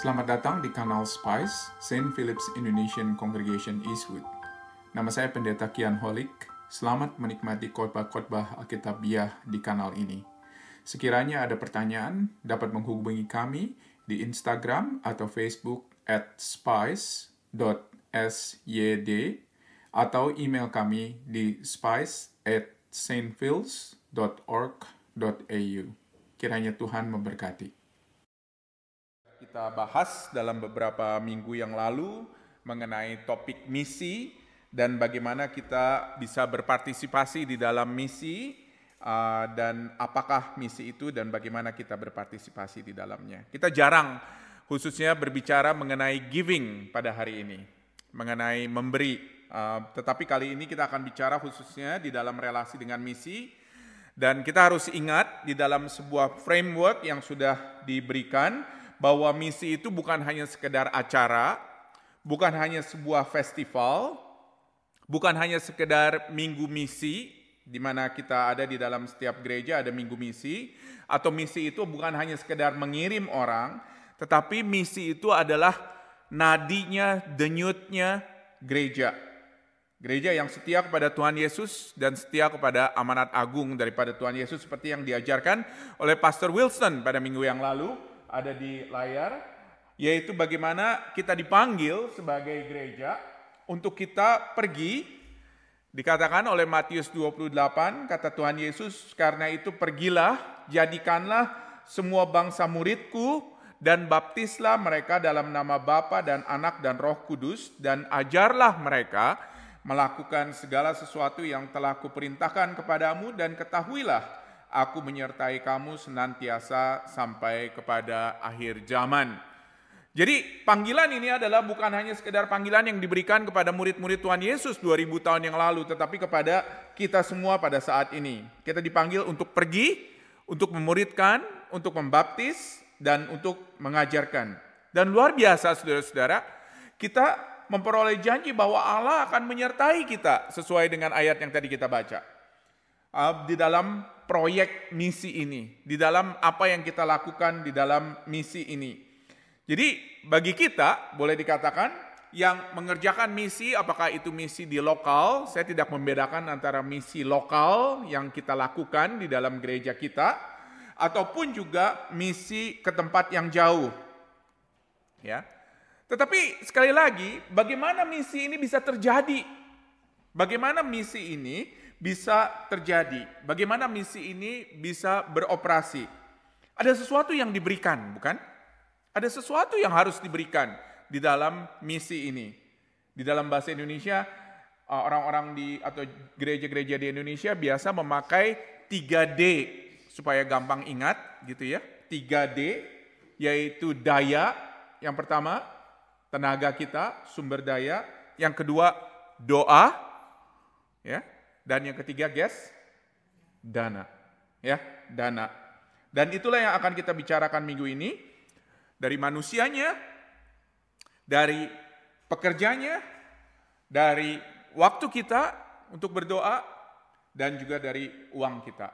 Selamat datang di kanal Spice, St. Philip's Indonesian Congregation Eastwood. Nama saya Pendeta Kian Holik. Selamat menikmati khotbah-khotbah Alkitabiah di kanal ini. Sekiranya ada pertanyaan, dapat menghubungi kami di Instagram atau Facebook at spice.syd atau email kami di spice at Kiranya Tuhan memberkati kita bahas dalam beberapa minggu yang lalu mengenai topik misi dan bagaimana kita bisa berpartisipasi di dalam misi uh, dan apakah misi itu dan bagaimana kita berpartisipasi di dalamnya. Kita jarang khususnya berbicara mengenai giving pada hari ini, mengenai memberi. Uh, tetapi kali ini kita akan bicara khususnya di dalam relasi dengan misi dan kita harus ingat di dalam sebuah framework yang sudah diberikan bahwa misi itu bukan hanya sekedar acara, bukan hanya sebuah festival, bukan hanya sekedar minggu misi, di mana kita ada di dalam setiap gereja ada minggu misi, atau misi itu bukan hanya sekedar mengirim orang, tetapi misi itu adalah nadinya, denyutnya gereja. Gereja yang setia kepada Tuhan Yesus dan setia kepada amanat agung daripada Tuhan Yesus seperti yang diajarkan oleh Pastor Wilson pada minggu yang lalu ada di layar, yaitu bagaimana kita dipanggil sebagai gereja untuk kita pergi Dikatakan oleh Matius 28, kata Tuhan Yesus, karena itu pergilah, jadikanlah semua bangsa muridku, dan baptislah mereka dalam nama Bapa dan anak dan roh kudus, dan ajarlah mereka melakukan segala sesuatu yang telah kuperintahkan kepadamu, dan ketahuilah, aku menyertai kamu senantiasa sampai kepada akhir zaman. Jadi panggilan ini adalah bukan hanya sekedar panggilan yang diberikan kepada murid-murid Tuhan Yesus 2000 tahun yang lalu, tetapi kepada kita semua pada saat ini. Kita dipanggil untuk pergi, untuk memuridkan, untuk membaptis, dan untuk mengajarkan. Dan luar biasa saudara-saudara, kita memperoleh janji bahwa Allah akan menyertai kita sesuai dengan ayat yang tadi kita baca. Ah, di dalam proyek misi ini, di dalam apa yang kita lakukan di dalam misi ini. Jadi bagi kita boleh dikatakan yang mengerjakan misi, apakah itu misi di lokal, saya tidak membedakan antara misi lokal yang kita lakukan di dalam gereja kita, ataupun juga misi ke tempat yang jauh. Ya. Tetapi sekali lagi, bagaimana misi ini bisa terjadi? Bagaimana misi ini bisa terjadi? Bagaimana misi ini bisa beroperasi? Ada sesuatu yang diberikan, bukan? Ada sesuatu yang harus diberikan di dalam misi ini. Di dalam bahasa Indonesia, eh, orang-orang di atau gereja-gereja di Indonesia biasa memakai 3D supaya gampang ingat gitu ya. 3D yaitu daya yang pertama, tenaga kita, sumber daya, yang kedua doa ya, dan yang ketiga, guys, dana. Ya, dana. Dan itulah yang akan kita bicarakan minggu ini. Dari manusianya, dari pekerjanya, dari waktu kita untuk berdoa, dan juga dari uang kita,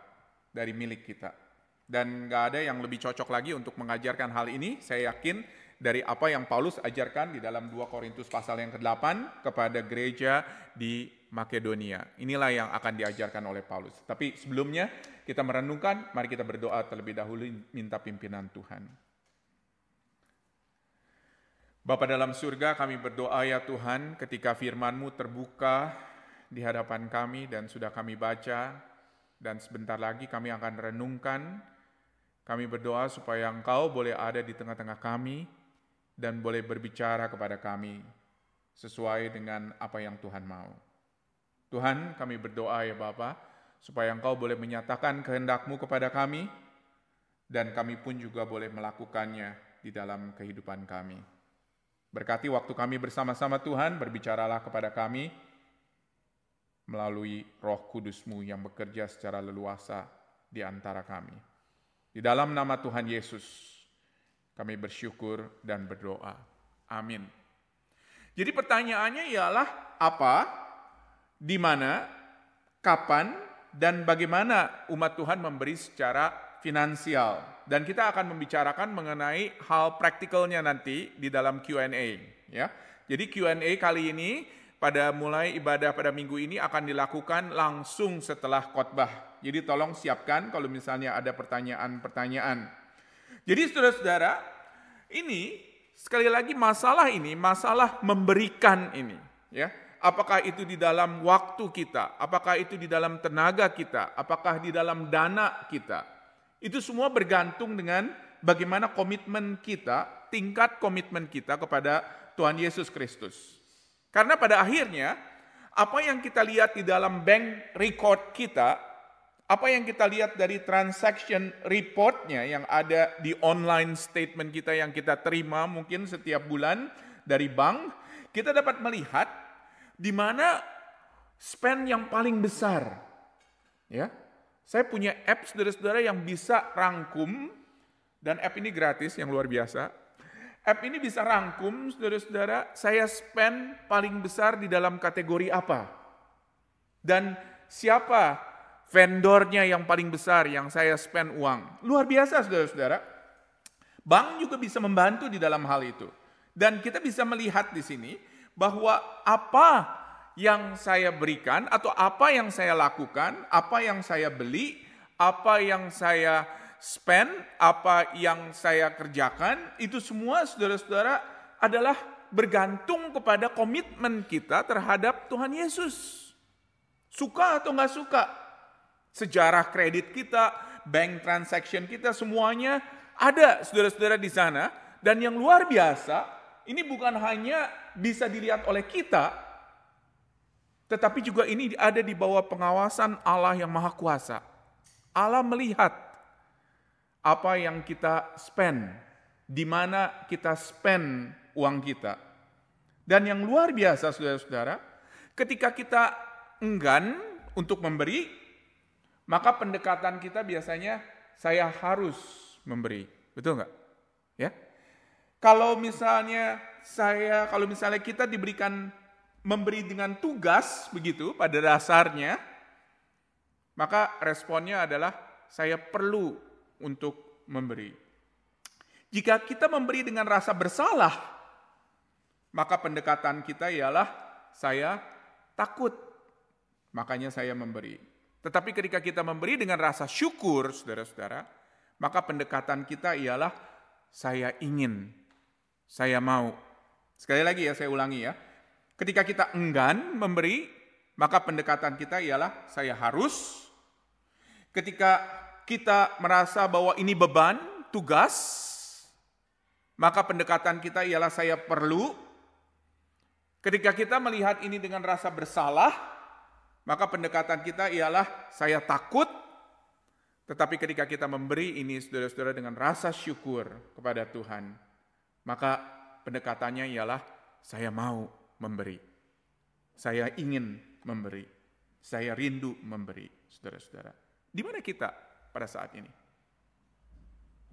dari milik kita. Dan gak ada yang lebih cocok lagi untuk mengajarkan hal ini. Saya yakin dari apa yang Paulus ajarkan di dalam 2 Korintus pasal yang ke-8 kepada gereja di Makedonia. Inilah yang akan diajarkan oleh Paulus. Tapi sebelumnya kita merenungkan, mari kita berdoa terlebih dahulu minta pimpinan Tuhan. Bapa dalam surga kami berdoa ya Tuhan ketika FirmanMu terbuka di hadapan kami dan sudah kami baca dan sebentar lagi kami akan renungkan. Kami berdoa supaya Engkau boleh ada di tengah-tengah kami, dan boleh berbicara kepada kami sesuai dengan apa yang Tuhan mau. Tuhan, kami berdoa ya Bapa, supaya Engkau boleh menyatakan kehendak-Mu kepada kami, dan kami pun juga boleh melakukannya di dalam kehidupan kami. Berkati waktu kami bersama-sama Tuhan, berbicaralah kepada kami melalui roh kudusmu yang bekerja secara leluasa di antara kami. Di dalam nama Tuhan Yesus, kami bersyukur dan berdoa. Amin. Jadi pertanyaannya ialah apa, di mana, kapan, dan bagaimana umat Tuhan memberi secara finansial. Dan kita akan membicarakan mengenai hal praktikalnya nanti di dalam Q&A. Ya. Jadi Q&A kali ini pada mulai ibadah pada minggu ini akan dilakukan langsung setelah khotbah. Jadi tolong siapkan kalau misalnya ada pertanyaan-pertanyaan. Jadi saudara-saudara, ini sekali lagi masalah ini, masalah memberikan ini, ya. Apakah itu di dalam waktu kita? Apakah itu di dalam tenaga kita? Apakah di dalam dana kita? Itu semua bergantung dengan bagaimana komitmen kita, tingkat komitmen kita kepada Tuhan Yesus Kristus. Karena pada akhirnya apa yang kita lihat di dalam bank record kita apa yang kita lihat dari transaction reportnya yang ada di online statement kita yang kita terima mungkin setiap bulan dari bank, kita dapat melihat di mana spend yang paling besar. Ya, saya punya app saudara-saudara yang bisa rangkum dan app ini gratis yang luar biasa. App ini bisa rangkum saudara-saudara saya spend paling besar di dalam kategori apa. Dan siapa vendornya yang paling besar yang saya spend uang. Luar biasa saudara-saudara. Bank juga bisa membantu di dalam hal itu. Dan kita bisa melihat di sini bahwa apa yang saya berikan atau apa yang saya lakukan, apa yang saya beli, apa yang saya spend, apa yang saya kerjakan, itu semua saudara-saudara adalah bergantung kepada komitmen kita terhadap Tuhan Yesus. Suka atau nggak suka, Sejarah kredit kita, bank transaction kita semuanya ada saudara-saudara di sana. Dan yang luar biasa, ini bukan hanya bisa dilihat oleh kita, tetapi juga ini ada di bawah pengawasan Allah yang Maha Kuasa. Allah melihat apa yang kita spend, di mana kita spend uang kita. Dan yang luar biasa saudara-saudara, ketika kita enggan untuk memberi, maka pendekatan kita biasanya saya harus memberi. Betul nggak? Ya. Kalau misalnya saya, kalau misalnya kita diberikan memberi dengan tugas begitu pada dasarnya, maka responnya adalah saya perlu untuk memberi. Jika kita memberi dengan rasa bersalah, maka pendekatan kita ialah saya takut, makanya saya memberi. Tetapi ketika kita memberi dengan rasa syukur, saudara-saudara, maka pendekatan kita ialah saya ingin, saya mau. Sekali lagi ya, saya ulangi ya. Ketika kita enggan memberi, maka pendekatan kita ialah saya harus. Ketika kita merasa bahwa ini beban, tugas, maka pendekatan kita ialah saya perlu. Ketika kita melihat ini dengan rasa bersalah, maka pendekatan kita ialah saya takut, tetapi ketika kita memberi ini saudara-saudara dengan rasa syukur kepada Tuhan, maka pendekatannya ialah saya mau memberi. Saya ingin memberi. Saya rindu memberi, saudara-saudara. Di mana kita pada saat ini?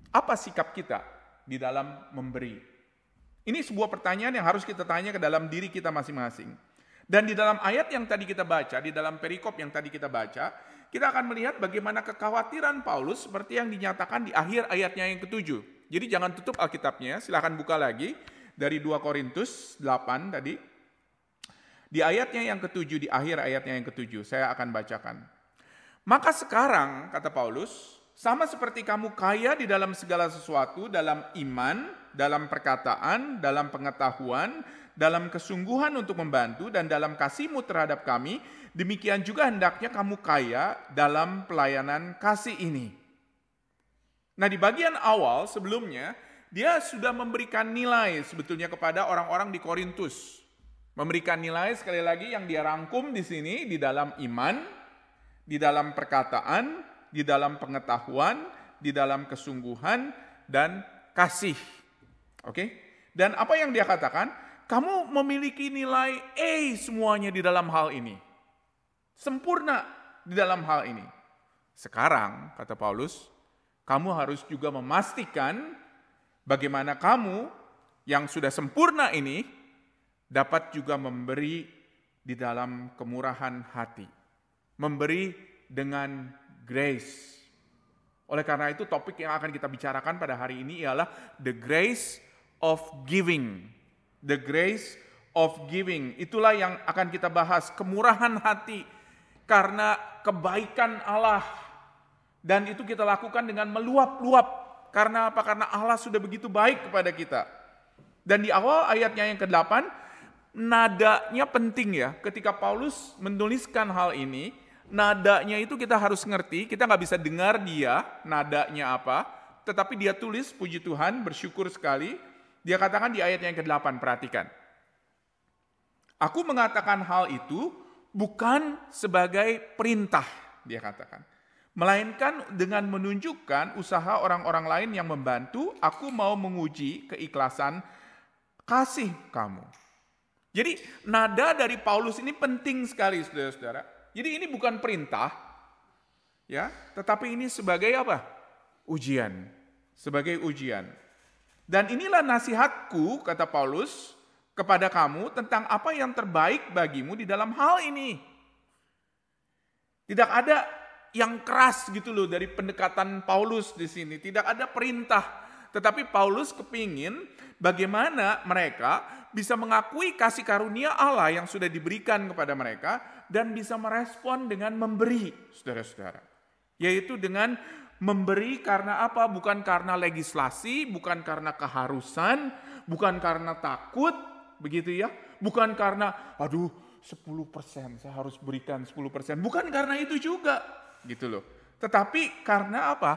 Apa sikap kita di dalam memberi? Ini sebuah pertanyaan yang harus kita tanya ke dalam diri kita masing-masing. Dan di dalam ayat yang tadi kita baca, di dalam perikop yang tadi kita baca, kita akan melihat bagaimana kekhawatiran Paulus seperti yang dinyatakan di akhir ayatnya yang ketujuh. Jadi jangan tutup Alkitabnya, ya, silahkan buka lagi dari 2 Korintus 8 tadi. Di ayatnya yang ketujuh, di akhir ayatnya yang ketujuh, saya akan bacakan. Maka sekarang, kata Paulus, sama seperti kamu kaya di dalam segala sesuatu, dalam iman, dalam perkataan, dalam pengetahuan, dalam kesungguhan untuk membantu dan dalam kasihmu terhadap kami, demikian juga hendaknya kamu kaya dalam pelayanan kasih ini. Nah di bagian awal sebelumnya, dia sudah memberikan nilai sebetulnya kepada orang-orang di Korintus. Memberikan nilai sekali lagi yang dia rangkum di sini di dalam iman, di dalam perkataan, di dalam pengetahuan, di dalam kesungguhan, dan kasih. Oke? Okay? Dan apa yang dia katakan? kamu memiliki nilai A semuanya di dalam hal ini. Sempurna di dalam hal ini. Sekarang, kata Paulus, kamu harus juga memastikan bagaimana kamu yang sudah sempurna ini dapat juga memberi di dalam kemurahan hati. Memberi dengan grace. Oleh karena itu topik yang akan kita bicarakan pada hari ini ialah the grace of giving The grace of giving. Itulah yang akan kita bahas, kemurahan hati karena kebaikan Allah. Dan itu kita lakukan dengan meluap-luap. Karena apa? Karena Allah sudah begitu baik kepada kita. Dan di awal ayatnya yang ke-8, nadanya penting ya. Ketika Paulus menuliskan hal ini, nadanya itu kita harus ngerti, kita nggak bisa dengar dia nadanya apa, tetapi dia tulis, puji Tuhan, bersyukur sekali, dia katakan di ayat yang ke-8, perhatikan. Aku mengatakan hal itu bukan sebagai perintah, dia katakan. Melainkan dengan menunjukkan usaha orang-orang lain yang membantu, aku mau menguji keikhlasan kasih kamu. Jadi nada dari Paulus ini penting sekali saudara-saudara. Jadi ini bukan perintah, ya, tetapi ini sebagai apa? Ujian, sebagai ujian. Dan inilah nasihatku, kata Paulus, kepada kamu tentang apa yang terbaik bagimu di dalam hal ini. Tidak ada yang keras gitu loh dari pendekatan Paulus di sini. Tidak ada perintah. Tetapi Paulus kepingin bagaimana mereka bisa mengakui kasih karunia Allah yang sudah diberikan kepada mereka dan bisa merespon dengan memberi, saudara-saudara. Yaitu dengan Memberi karena apa? Bukan karena legislasi, bukan karena keharusan, bukan karena takut, begitu ya. Bukan karena, aduh 10% saya harus berikan 10%. Bukan karena itu juga, gitu loh. Tetapi karena apa?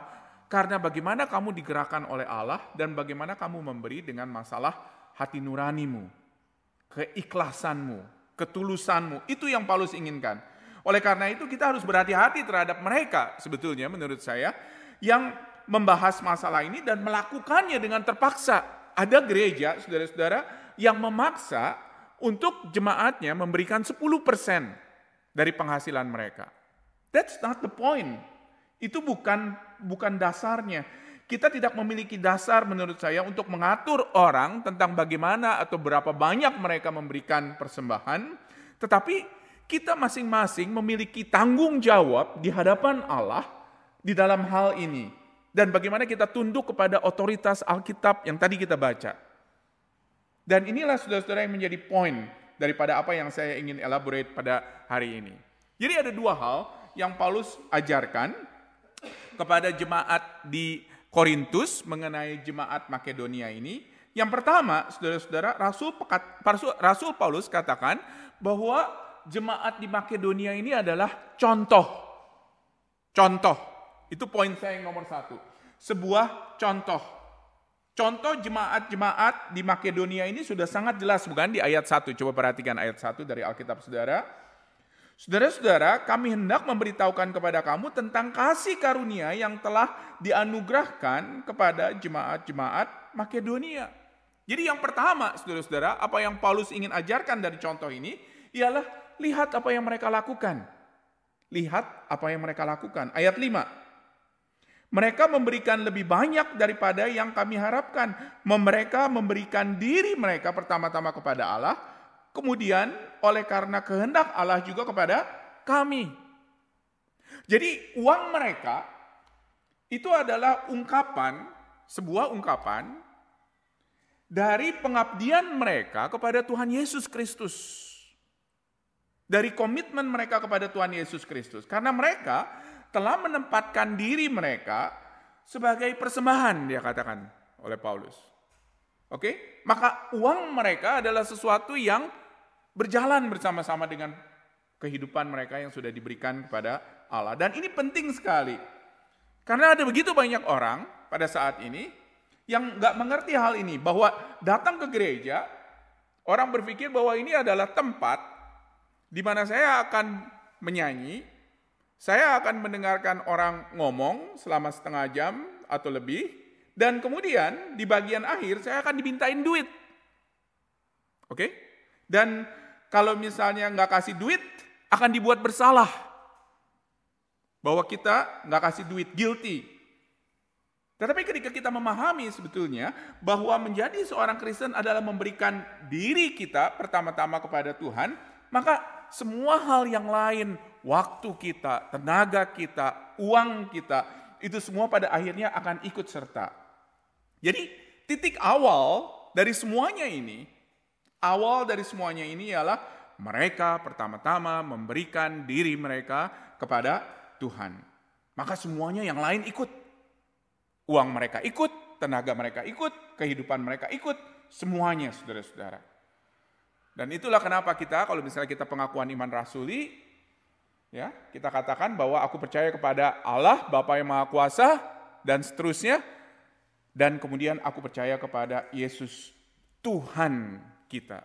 Karena bagaimana kamu digerakkan oleh Allah dan bagaimana kamu memberi dengan masalah hati nuranimu, keikhlasanmu, ketulusanmu. Itu yang Paulus inginkan. Oleh karena itu kita harus berhati-hati terhadap mereka sebetulnya menurut saya yang membahas masalah ini dan melakukannya dengan terpaksa. Ada gereja, saudara-saudara, yang memaksa untuk jemaatnya memberikan 10% dari penghasilan mereka. That's not the point. Itu bukan bukan dasarnya. Kita tidak memiliki dasar menurut saya untuk mengatur orang tentang bagaimana atau berapa banyak mereka memberikan persembahan, tetapi kita masing-masing memiliki tanggung jawab di hadapan Allah di dalam hal ini dan bagaimana kita tunduk kepada otoritas Alkitab yang tadi kita baca. Dan inilah saudara-saudara yang menjadi poin daripada apa yang saya ingin elaborate pada hari ini. Jadi ada dua hal yang Paulus ajarkan kepada jemaat di Korintus mengenai jemaat Makedonia ini. Yang pertama, saudara-saudara, Rasul, Rasul Paulus katakan bahwa jemaat di Makedonia ini adalah contoh. Contoh itu poin saya yang nomor satu. Sebuah contoh. Contoh jemaat-jemaat di Makedonia ini sudah sangat jelas, bukan di ayat 1. Coba perhatikan ayat 1 dari Alkitab saudara. Saudara-saudara, kami hendak memberitahukan kepada kamu tentang kasih karunia yang telah dianugerahkan kepada jemaat-jemaat Makedonia. Jadi yang pertama, saudara-saudara, apa yang Paulus ingin ajarkan dari contoh ini ialah lihat apa yang mereka lakukan. Lihat apa yang mereka lakukan. Ayat 5. Mereka memberikan lebih banyak daripada yang kami harapkan. Mereka memberikan diri mereka pertama-tama kepada Allah, kemudian oleh karena kehendak Allah juga kepada kami. Jadi uang mereka itu adalah ungkapan, sebuah ungkapan dari pengabdian mereka kepada Tuhan Yesus Kristus. Dari komitmen mereka kepada Tuhan Yesus Kristus. Karena mereka telah menempatkan diri mereka sebagai persembahan dia katakan oleh Paulus. Oke? Maka uang mereka adalah sesuatu yang berjalan bersama-sama dengan kehidupan mereka yang sudah diberikan kepada Allah dan ini penting sekali. Karena ada begitu banyak orang pada saat ini yang nggak mengerti hal ini bahwa datang ke gereja orang berpikir bahwa ini adalah tempat di mana saya akan menyanyi, saya akan mendengarkan orang ngomong selama setengah jam atau lebih, dan kemudian di bagian akhir saya akan dimintain duit. Oke? Dan kalau misalnya nggak kasih duit, akan dibuat bersalah. Bahwa kita nggak kasih duit, guilty. Tetapi ketika kita memahami sebetulnya bahwa menjadi seorang Kristen adalah memberikan diri kita pertama-tama kepada Tuhan, maka semua hal yang lain waktu kita, tenaga kita, uang kita, itu semua pada akhirnya akan ikut serta. Jadi titik awal dari semuanya ini, awal dari semuanya ini ialah mereka pertama-tama memberikan diri mereka kepada Tuhan. Maka semuanya yang lain ikut. Uang mereka ikut, tenaga mereka ikut, kehidupan mereka ikut, semuanya saudara-saudara. Dan itulah kenapa kita kalau misalnya kita pengakuan iman rasuli, Ya, kita katakan bahwa aku percaya kepada Allah Bapa yang Maha Kuasa dan seterusnya dan kemudian aku percaya kepada Yesus Tuhan kita.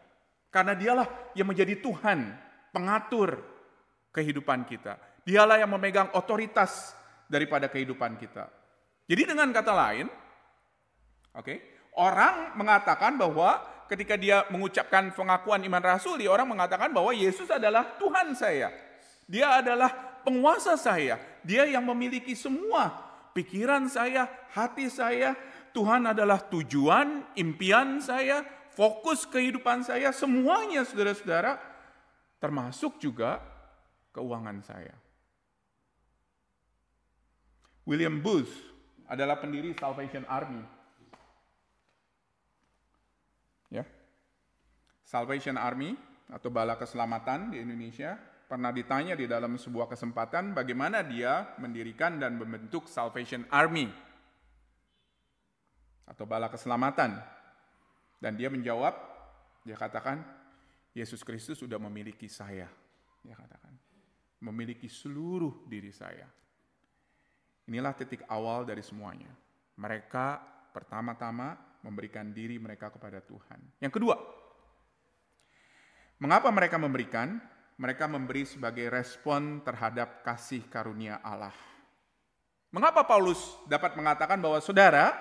Karena dialah yang menjadi Tuhan, pengatur kehidupan kita. Dialah yang memegang otoritas daripada kehidupan kita. Jadi dengan kata lain, oke, okay, orang mengatakan bahwa ketika dia mengucapkan pengakuan iman rasuli, ya orang mengatakan bahwa Yesus adalah Tuhan saya. Dia adalah penguasa saya. Dia yang memiliki semua pikiran saya, hati saya. Tuhan adalah tujuan, impian saya, fokus kehidupan saya, semuanya saudara-saudara, termasuk juga keuangan saya. William Booth adalah pendiri Salvation Army. Ya. Salvation Army atau Bala Keselamatan di Indonesia pernah ditanya di dalam sebuah kesempatan bagaimana dia mendirikan dan membentuk Salvation Army atau bala keselamatan. Dan dia menjawab, dia katakan, Yesus Kristus sudah memiliki saya. Dia katakan, memiliki seluruh diri saya. Inilah titik awal dari semuanya. Mereka pertama-tama memberikan diri mereka kepada Tuhan. Yang kedua, mengapa mereka memberikan? mereka memberi sebagai respon terhadap kasih karunia Allah. Mengapa Paulus dapat mengatakan bahwa saudara,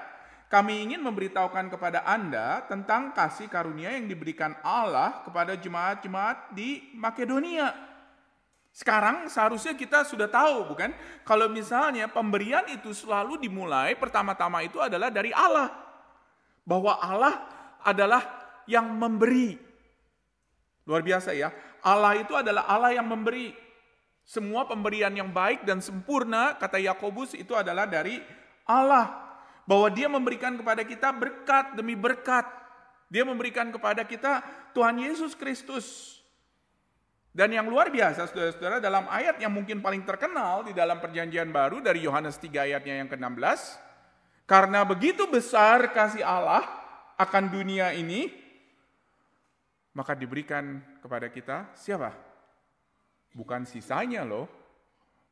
kami ingin memberitahukan kepada Anda tentang kasih karunia yang diberikan Allah kepada jemaat-jemaat di Makedonia. Sekarang seharusnya kita sudah tahu, bukan? Kalau misalnya pemberian itu selalu dimulai pertama-tama itu adalah dari Allah. Bahwa Allah adalah yang memberi. Luar biasa ya. Allah itu adalah Allah yang memberi. Semua pemberian yang baik dan sempurna, kata Yakobus itu adalah dari Allah. Bahwa dia memberikan kepada kita berkat demi berkat. Dia memberikan kepada kita Tuhan Yesus Kristus. Dan yang luar biasa saudara-saudara dalam ayat yang mungkin paling terkenal di dalam perjanjian baru dari Yohanes 3 ayatnya yang ke-16. Karena begitu besar kasih Allah akan dunia ini maka diberikan kepada kita siapa? Bukan sisanya loh,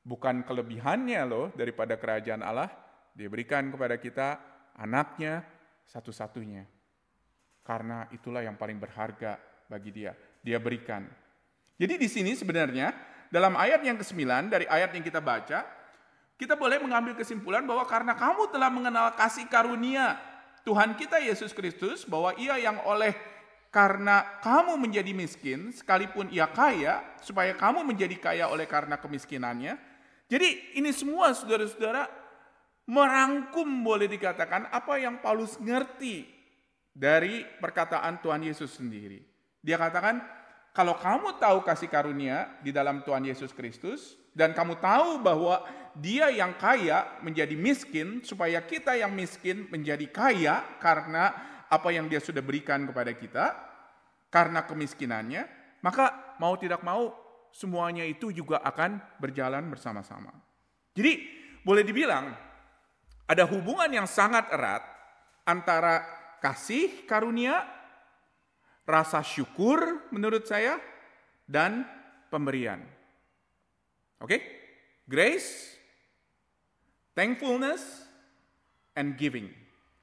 bukan kelebihannya loh daripada kerajaan Allah, diberikan kepada kita anaknya satu-satunya. Karena itulah yang paling berharga bagi dia, dia berikan. Jadi di sini sebenarnya dalam ayat yang ke-9 dari ayat yang kita baca, kita boleh mengambil kesimpulan bahwa karena kamu telah mengenal kasih karunia Tuhan kita Yesus Kristus bahwa ia yang oleh karena kamu menjadi miskin, sekalipun ia kaya, supaya kamu menjadi kaya oleh karena kemiskinannya. Jadi ini semua saudara-saudara merangkum boleh dikatakan apa yang Paulus ngerti dari perkataan Tuhan Yesus sendiri. Dia katakan, kalau kamu tahu kasih karunia di dalam Tuhan Yesus Kristus, dan kamu tahu bahwa dia yang kaya menjadi miskin, supaya kita yang miskin menjadi kaya karena apa yang dia sudah berikan kepada kita, karena kemiskinannya, maka mau tidak mau semuanya itu juga akan berjalan bersama-sama. Jadi boleh dibilang ada hubungan yang sangat erat antara kasih karunia, rasa syukur menurut saya, dan pemberian. Oke? Okay? Grace, thankfulness, and giving.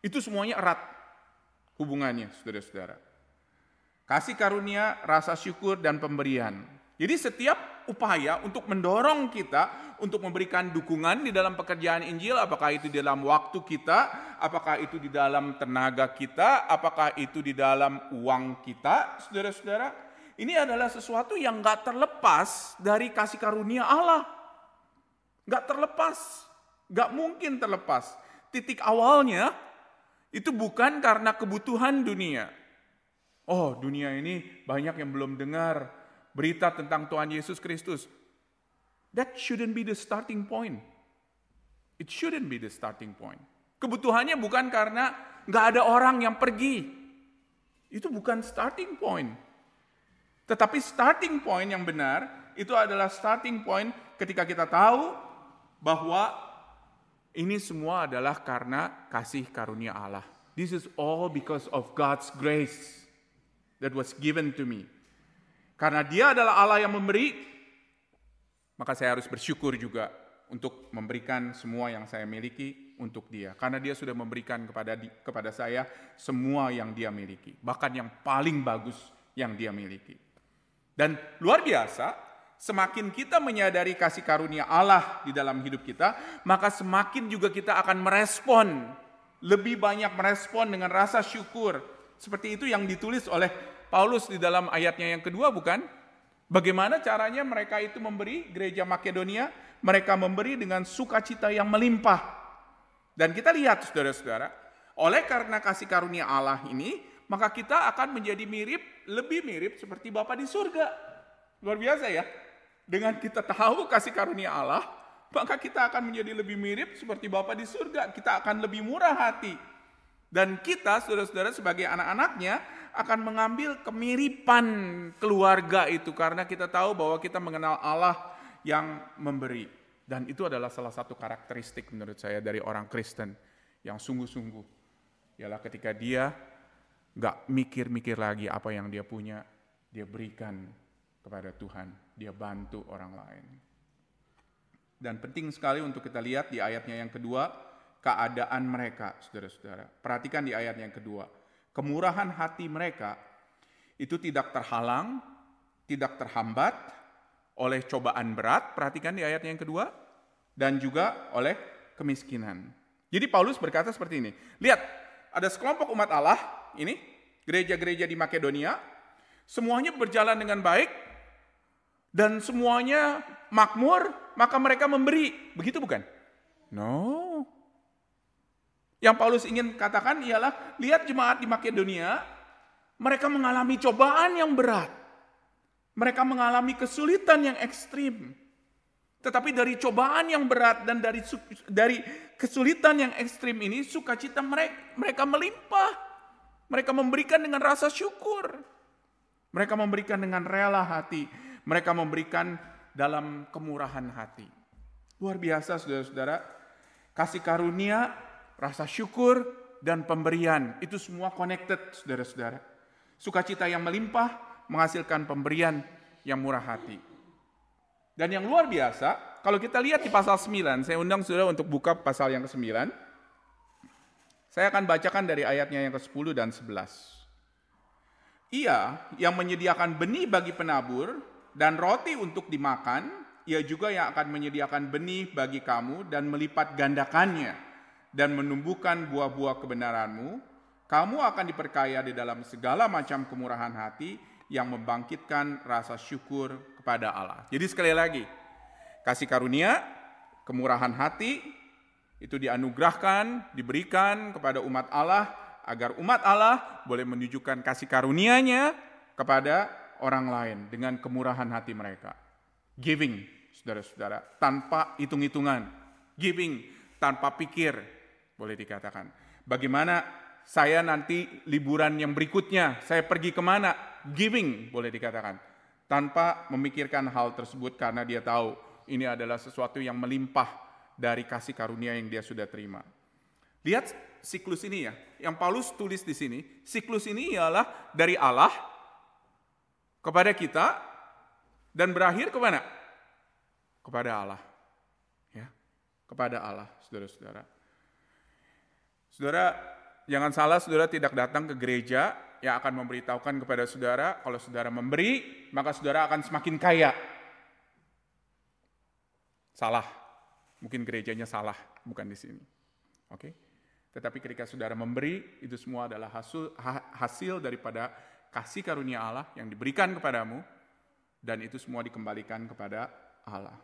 Itu semuanya erat hubungannya, saudara-saudara kasih karunia, rasa syukur, dan pemberian. Jadi setiap upaya untuk mendorong kita untuk memberikan dukungan di dalam pekerjaan Injil, apakah itu di dalam waktu kita, apakah itu di dalam tenaga kita, apakah itu di dalam uang kita, saudara-saudara, ini adalah sesuatu yang gak terlepas dari kasih karunia Allah. Gak terlepas, gak mungkin terlepas. Titik awalnya itu bukan karena kebutuhan dunia, Oh, dunia ini banyak yang belum dengar berita tentang Tuhan Yesus Kristus. That shouldn't be the starting point. It shouldn't be the starting point. Kebutuhannya bukan karena nggak ada orang yang pergi. Itu bukan starting point. Tetapi starting point yang benar itu adalah starting point ketika kita tahu bahwa ini semua adalah karena kasih karunia Allah. This is all because of God's grace that was given to me. Karena dia adalah Allah yang memberi, maka saya harus bersyukur juga untuk memberikan semua yang saya miliki untuk dia. Karena dia sudah memberikan kepada di, kepada saya semua yang dia miliki, bahkan yang paling bagus yang dia miliki. Dan luar biasa, semakin kita menyadari kasih karunia Allah di dalam hidup kita, maka semakin juga kita akan merespon lebih banyak merespon dengan rasa syukur, seperti itu yang ditulis oleh Paulus di dalam ayatnya yang kedua bukan? Bagaimana caranya mereka itu memberi gereja Makedonia? Mereka memberi dengan sukacita yang melimpah. Dan kita lihat saudara-saudara, oleh karena kasih karunia Allah ini, maka kita akan menjadi mirip, lebih mirip seperti Bapa di surga. Luar biasa ya. Dengan kita tahu kasih karunia Allah, maka kita akan menjadi lebih mirip seperti Bapa di surga. Kita akan lebih murah hati dan kita saudara-saudara sebagai anak-anaknya akan mengambil kemiripan keluarga itu karena kita tahu bahwa kita mengenal Allah yang memberi. Dan itu adalah salah satu karakteristik menurut saya dari orang Kristen yang sungguh-sungguh. Ialah ketika dia gak mikir-mikir lagi apa yang dia punya, dia berikan kepada Tuhan, dia bantu orang lain. Dan penting sekali untuk kita lihat di ayatnya yang kedua, keadaan mereka, saudara-saudara. Perhatikan di ayat yang kedua. Kemurahan hati mereka itu tidak terhalang, tidak terhambat oleh cobaan berat, perhatikan di ayat yang kedua, dan juga oleh kemiskinan. Jadi Paulus berkata seperti ini, lihat ada sekelompok umat Allah, ini gereja-gereja di Makedonia, semuanya berjalan dengan baik, dan semuanya makmur, maka mereka memberi. Begitu bukan? No, yang Paulus ingin katakan ialah, lihat jemaat di Makedonia, mereka mengalami cobaan yang berat. Mereka mengalami kesulitan yang ekstrim. Tetapi dari cobaan yang berat dan dari dari kesulitan yang ekstrim ini, sukacita mereka, mereka melimpah. Mereka memberikan dengan rasa syukur. Mereka memberikan dengan rela hati. Mereka memberikan dalam kemurahan hati. Luar biasa saudara-saudara. Kasih karunia rasa syukur, dan pemberian. Itu semua connected, saudara-saudara. Sukacita yang melimpah menghasilkan pemberian yang murah hati. Dan yang luar biasa, kalau kita lihat di pasal 9, saya undang saudara untuk buka pasal yang ke-9. Saya akan bacakan dari ayatnya yang ke-10 dan 11. Ia yang menyediakan benih bagi penabur dan roti untuk dimakan, ia juga yang akan menyediakan benih bagi kamu dan melipat gandakannya dan menumbuhkan buah-buah kebenaranmu, kamu akan diperkaya di dalam segala macam kemurahan hati yang membangkitkan rasa syukur kepada Allah. Jadi sekali lagi, kasih karunia, kemurahan hati itu dianugerahkan, diberikan kepada umat Allah agar umat Allah boleh menunjukkan kasih karunianya kepada orang lain dengan kemurahan hati mereka. Giving, saudara-saudara, tanpa hitung-hitungan. Giving tanpa pikir, boleh dikatakan. Bagaimana saya nanti liburan yang berikutnya, saya pergi kemana? Giving, boleh dikatakan. Tanpa memikirkan hal tersebut karena dia tahu ini adalah sesuatu yang melimpah dari kasih karunia yang dia sudah terima. Lihat siklus ini ya, yang Paulus tulis di sini, siklus ini ialah dari Allah kepada kita dan berakhir kemana? Kepada Allah. Ya, kepada Allah, saudara-saudara. Saudara, jangan salah saudara tidak datang ke gereja yang akan memberitahukan kepada saudara, kalau saudara memberi, maka saudara akan semakin kaya. Salah. Mungkin gerejanya salah, bukan di sini. Oke. Tetapi ketika saudara memberi, itu semua adalah hasil, hasil daripada kasih karunia Allah yang diberikan kepadamu, dan itu semua dikembalikan kepada Allah.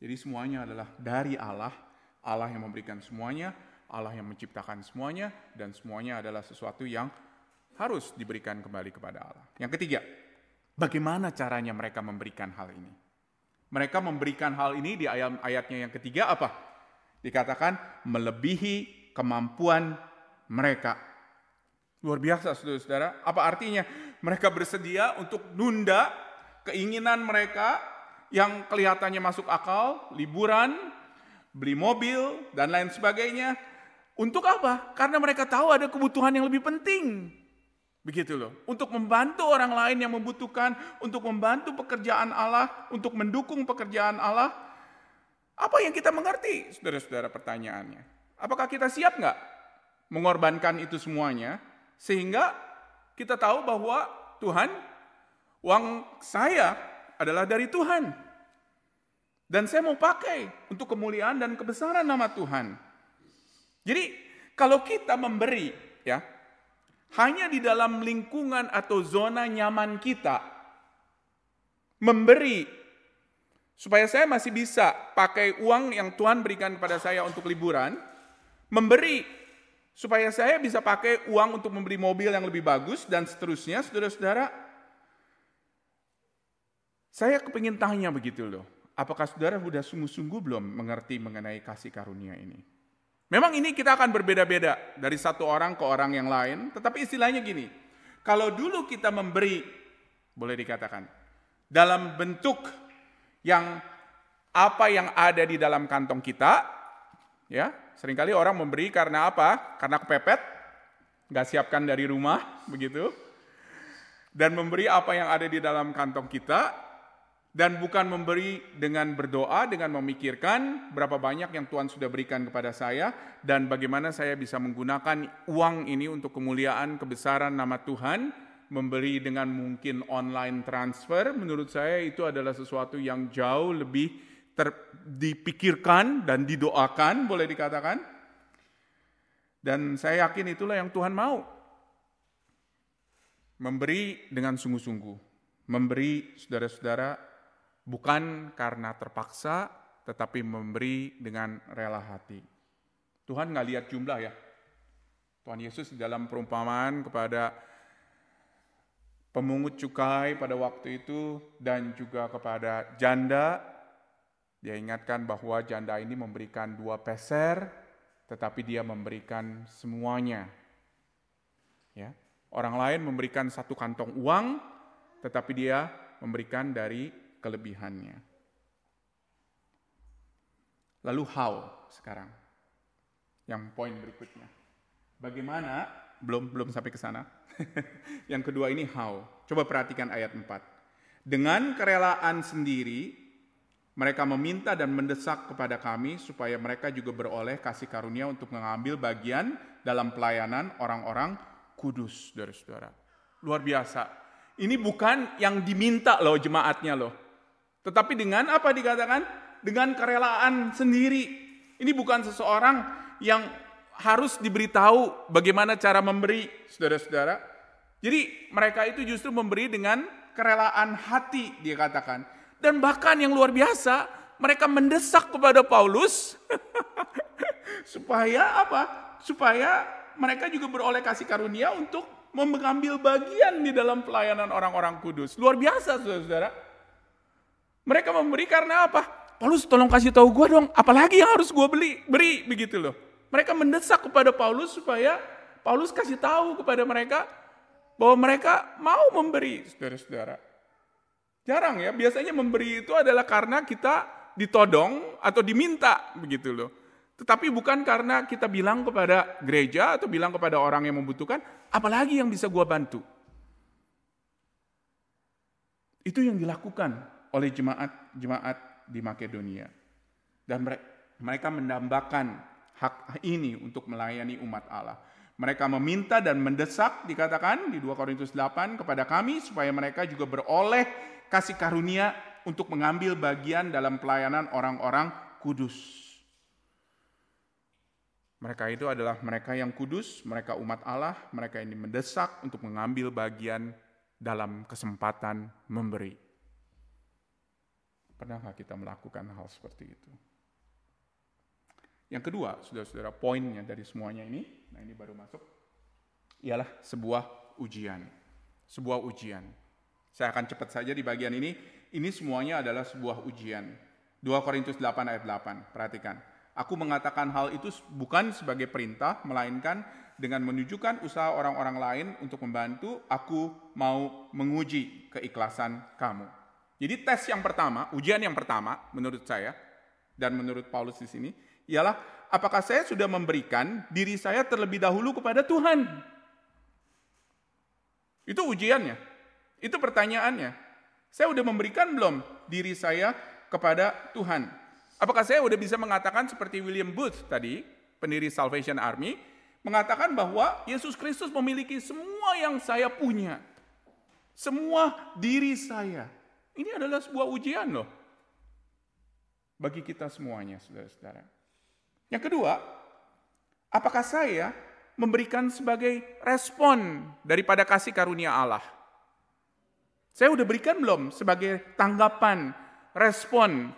Jadi semuanya adalah dari Allah Allah yang memberikan semuanya, Allah yang menciptakan semuanya, dan semuanya adalah sesuatu yang harus diberikan kembali kepada Allah. Yang ketiga, bagaimana caranya mereka memberikan hal ini? Mereka memberikan hal ini di ayat ayatnya yang ketiga apa? Dikatakan melebihi kemampuan mereka. Luar biasa saudara-saudara. Apa artinya? Mereka bersedia untuk nunda keinginan mereka yang kelihatannya masuk akal, liburan, beli mobil, dan lain sebagainya. Untuk apa? Karena mereka tahu ada kebutuhan yang lebih penting. Begitu loh. Untuk membantu orang lain yang membutuhkan, untuk membantu pekerjaan Allah, untuk mendukung pekerjaan Allah. Apa yang kita mengerti, saudara-saudara pertanyaannya? Apakah kita siap nggak mengorbankan itu semuanya? Sehingga kita tahu bahwa Tuhan, uang saya adalah dari Tuhan. Dan saya mau pakai untuk kemuliaan dan kebesaran nama Tuhan. Jadi kalau kita memberi ya hanya di dalam lingkungan atau zona nyaman kita memberi supaya saya masih bisa pakai uang yang Tuhan berikan kepada saya untuk liburan, memberi supaya saya bisa pakai uang untuk membeli mobil yang lebih bagus dan seterusnya, saudara-saudara. Saya kepingin tanya begitu loh. Apakah saudara sudah sungguh-sungguh belum mengerti mengenai kasih karunia ini? Memang ini kita akan berbeda-beda dari satu orang ke orang yang lain, tetapi istilahnya gini. Kalau dulu kita memberi boleh dikatakan dalam bentuk yang apa yang ada di dalam kantong kita, ya. Seringkali orang memberi karena apa? Karena kepepet, nggak siapkan dari rumah, begitu. Dan memberi apa yang ada di dalam kantong kita, dan bukan memberi dengan berdoa, dengan memikirkan berapa banyak yang Tuhan sudah berikan kepada saya, dan bagaimana saya bisa menggunakan uang ini untuk kemuliaan, kebesaran nama Tuhan, memberi dengan mungkin online transfer, menurut saya itu adalah sesuatu yang jauh lebih ter dipikirkan dan didoakan, boleh dikatakan. Dan saya yakin itulah yang Tuhan mau. Memberi dengan sungguh-sungguh. Memberi saudara-saudara bukan karena terpaksa, tetapi memberi dengan rela hati. Tuhan nggak lihat jumlah ya. Tuhan Yesus di dalam perumpamaan kepada pemungut cukai pada waktu itu dan juga kepada janda, dia ingatkan bahwa janda ini memberikan dua peser, tetapi dia memberikan semuanya. Ya, orang lain memberikan satu kantong uang, tetapi dia memberikan dari kelebihannya. Lalu how sekarang? Yang poin berikutnya. Bagaimana? Belum belum sampai ke sana. yang kedua ini how. Coba perhatikan ayat 4. Dengan kerelaan sendiri mereka meminta dan mendesak kepada kami supaya mereka juga beroleh kasih karunia untuk mengambil bagian dalam pelayanan orang-orang kudus, dari saudara Luar biasa. Ini bukan yang diminta loh jemaatnya loh. Tetapi dengan apa dikatakan? Dengan kerelaan sendiri. Ini bukan seseorang yang harus diberitahu bagaimana cara memberi, saudara-saudara. Jadi mereka itu justru memberi dengan kerelaan hati, dia katakan. Dan bahkan yang luar biasa, mereka mendesak kepada Paulus supaya apa? Supaya mereka juga beroleh kasih karunia untuk mengambil bagian di dalam pelayanan orang-orang kudus. Luar biasa, saudara-saudara. Mereka memberi karena apa? Paulus tolong kasih tahu gue dong, apalagi yang harus gue beli, beri begitu loh. Mereka mendesak kepada Paulus supaya Paulus kasih tahu kepada mereka bahwa mereka mau memberi, saudara-saudara. Jarang ya, biasanya memberi itu adalah karena kita ditodong atau diminta begitu loh. Tetapi bukan karena kita bilang kepada gereja atau bilang kepada orang yang membutuhkan, apalagi yang bisa gue bantu. Itu yang dilakukan oleh jemaat-jemaat di Makedonia. Dan mereka mendambakan hak ini untuk melayani umat Allah. Mereka meminta dan mendesak dikatakan di 2 Korintus 8 kepada kami supaya mereka juga beroleh kasih karunia untuk mengambil bagian dalam pelayanan orang-orang kudus. Mereka itu adalah mereka yang kudus, mereka umat Allah, mereka ini mendesak untuk mengambil bagian dalam kesempatan memberi. Pernahkah kita melakukan hal seperti itu? Yang kedua, saudara-saudara, poinnya dari semuanya ini, nah ini baru masuk, ialah sebuah ujian. Sebuah ujian. Saya akan cepat saja di bagian ini. Ini semuanya adalah sebuah ujian. 2 Korintus 8 ayat 8, perhatikan. Aku mengatakan hal itu bukan sebagai perintah, melainkan dengan menunjukkan usaha orang-orang lain untuk membantu, aku mau menguji keikhlasan kamu. Jadi tes yang pertama, ujian yang pertama menurut saya dan menurut Paulus di sini ialah apakah saya sudah memberikan diri saya terlebih dahulu kepada Tuhan? Itu ujiannya. Itu pertanyaannya. Saya sudah memberikan belum diri saya kepada Tuhan? Apakah saya sudah bisa mengatakan seperti William Booth tadi, pendiri Salvation Army, mengatakan bahwa Yesus Kristus memiliki semua yang saya punya. Semua diri saya ini adalah sebuah ujian loh. Bagi kita semuanya, saudara-saudara. Yang kedua, apakah saya memberikan sebagai respon daripada kasih karunia Allah? Saya udah berikan belum sebagai tanggapan, respon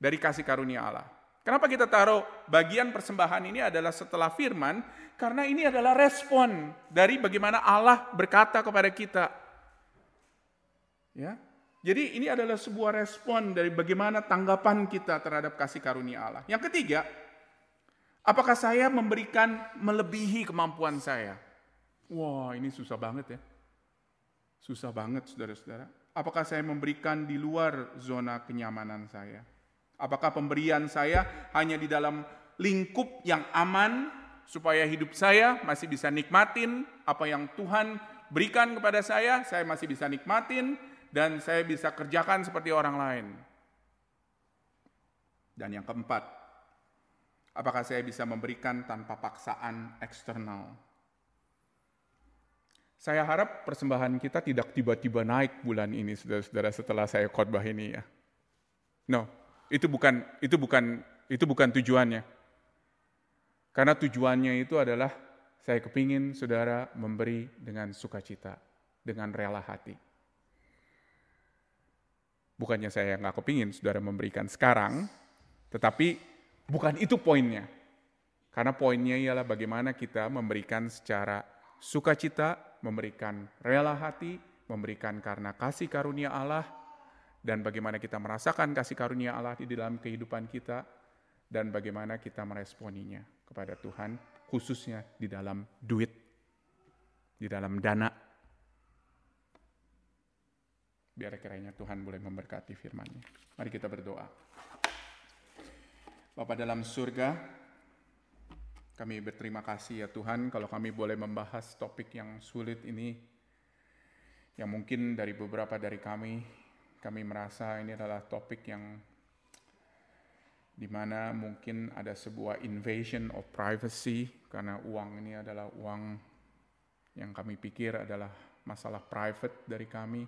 dari kasih karunia Allah? Kenapa kita taruh bagian persembahan ini adalah setelah firman? Karena ini adalah respon dari bagaimana Allah berkata kepada kita. Ya. Jadi ini adalah sebuah respon dari bagaimana tanggapan kita terhadap kasih karunia Allah. Yang ketiga, apakah saya memberikan melebihi kemampuan saya? Wah, ini susah banget ya. Susah banget saudara-saudara. Apakah saya memberikan di luar zona kenyamanan saya? Apakah pemberian saya hanya di dalam lingkup yang aman supaya hidup saya masih bisa nikmatin apa yang Tuhan berikan kepada saya, saya masih bisa nikmatin, dan saya bisa kerjakan seperti orang lain. Dan yang keempat, apakah saya bisa memberikan tanpa paksaan eksternal? Saya harap persembahan kita tidak tiba-tiba naik bulan ini, saudara-saudara, setelah saya khotbah ini ya. No, itu bukan itu bukan itu bukan tujuannya. Karena tujuannya itu adalah saya kepingin saudara memberi dengan sukacita, dengan rela hati. Bukannya saya nggak pingin saudara memberikan sekarang, tetapi bukan itu poinnya. Karena poinnya ialah bagaimana kita memberikan secara sukacita, memberikan rela hati, memberikan karena kasih karunia Allah, dan bagaimana kita merasakan kasih karunia Allah di dalam kehidupan kita, dan bagaimana kita meresponinya kepada Tuhan, khususnya di dalam duit, di dalam dana Biar kiranya Tuhan boleh memberkati firman-Nya. Mari kita berdoa. Bapak dalam surga, kami berterima kasih ya Tuhan kalau kami boleh membahas topik yang sulit ini. Yang mungkin dari beberapa dari kami, kami merasa ini adalah topik yang dimana mungkin ada sebuah invasion of privacy karena uang ini adalah uang yang kami pikir adalah masalah private dari kami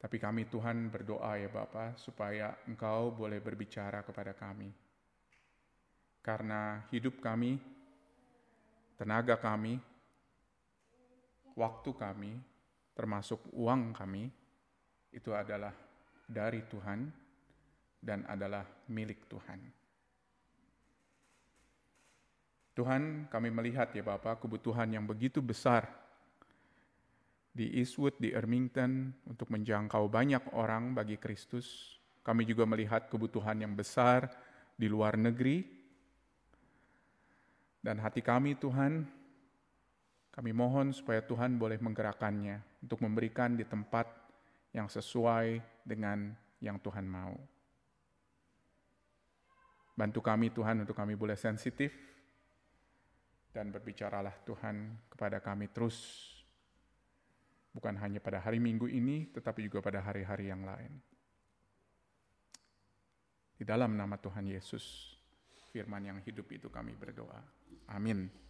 tapi kami Tuhan berdoa ya Bapak supaya Engkau boleh berbicara kepada kami. Karena hidup kami, tenaga kami, waktu kami, termasuk uang kami, itu adalah dari Tuhan dan adalah milik Tuhan. Tuhan, kami melihat ya Bapak kebutuhan yang begitu besar di Eastwood, di Ermington, untuk menjangkau banyak orang bagi Kristus. Kami juga melihat kebutuhan yang besar di luar negeri. Dan hati kami Tuhan, kami mohon supaya Tuhan boleh menggerakkannya untuk memberikan di tempat yang sesuai dengan yang Tuhan mau. Bantu kami Tuhan untuk kami boleh sensitif dan berbicaralah Tuhan kepada kami terus bukan hanya pada hari Minggu ini, tetapi juga pada hari-hari yang lain. Di dalam nama Tuhan Yesus, firman yang hidup itu kami berdoa. Amin.